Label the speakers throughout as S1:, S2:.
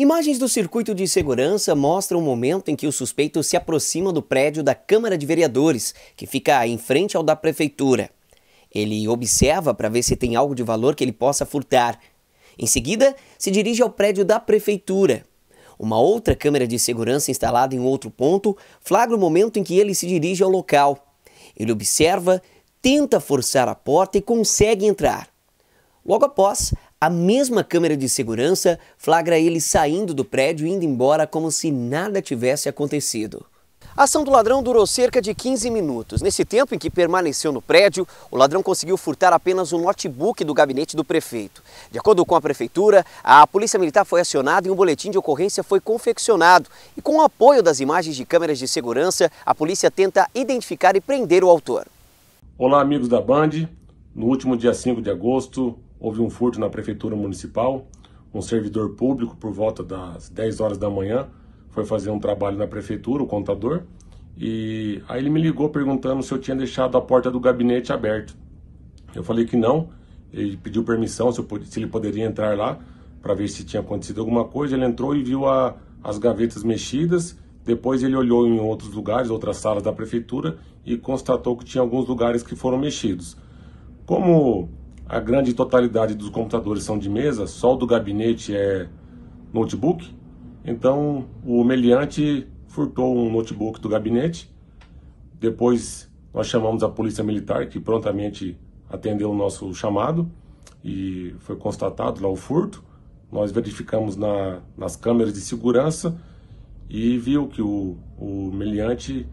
S1: Imagens do circuito de segurança mostram o momento em que o suspeito se aproxima do prédio da Câmara de Vereadores, que fica em frente ao da Prefeitura. Ele observa para ver se tem algo de valor que ele possa furtar. Em seguida, se dirige ao prédio da Prefeitura. Uma outra câmera de segurança instalada em outro ponto flagra o momento em que ele se dirige ao local. Ele observa, tenta forçar a porta e consegue entrar. Logo após, a mesma câmera de segurança flagra ele saindo do prédio e indo embora como se nada tivesse acontecido. A ação do ladrão durou cerca de 15 minutos. Nesse tempo em que permaneceu no prédio, o ladrão conseguiu furtar apenas um notebook do gabinete do prefeito. De acordo com a prefeitura, a polícia militar foi acionada e um boletim de ocorrência foi confeccionado. E com o apoio das imagens de câmeras de segurança, a polícia tenta identificar e prender o autor.
S2: Olá, amigos da Band. No último dia 5 de agosto, houve um furto na prefeitura municipal. Um servidor público, por volta das 10 horas da manhã, foi fazer um trabalho na prefeitura, o contador, e aí ele me ligou perguntando se eu tinha deixado a porta do gabinete aberta. Eu falei que não, ele pediu permissão se, se ele poderia entrar lá para ver se tinha acontecido alguma coisa. Ele entrou e viu a, as gavetas mexidas. Depois ele olhou em outros lugares, outras salas da prefeitura, e constatou que tinha alguns lugares que foram mexidos. Como a grande totalidade dos computadores são de mesa, só o do gabinete é notebook. Então o meliante furtou um notebook do gabinete. Depois nós chamamos a polícia militar, que prontamente atendeu o nosso chamado e foi constatado lá o furto. Nós verificamos na, nas câmeras de segurança e viu que o, o meliante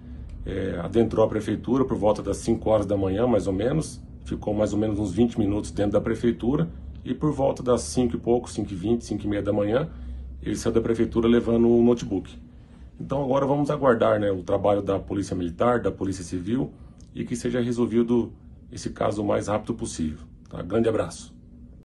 S2: é, adentrou a prefeitura por volta das 5 horas da manhã, mais ou menos, ficou mais ou menos uns 20 minutos dentro da prefeitura e por volta das 5 e pouco, 5 e 20, 5 e meia da manhã, ele saiu da prefeitura levando o notebook. Então agora vamos aguardar né, o trabalho da Polícia Militar, da Polícia Civil e que seja resolvido esse caso o mais rápido possível. Tá? Grande abraço.